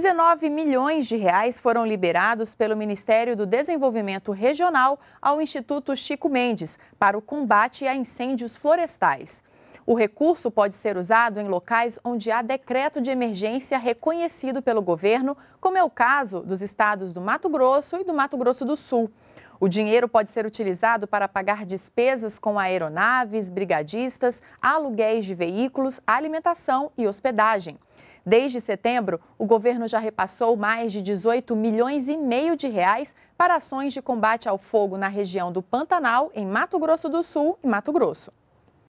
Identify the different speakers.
Speaker 1: 19 milhões de reais foram liberados pelo Ministério do Desenvolvimento Regional ao Instituto Chico Mendes para o combate a incêndios florestais. O recurso pode ser usado em locais onde há decreto de emergência reconhecido pelo governo, como é o caso dos estados do Mato Grosso e do Mato Grosso do Sul. O dinheiro pode ser utilizado para pagar despesas com aeronaves, brigadistas, aluguéis de veículos, alimentação e hospedagem. Desde setembro, o governo já repassou mais de 18 milhões e meio de reais para ações de combate ao fogo na região do Pantanal, em Mato Grosso do Sul e Mato Grosso.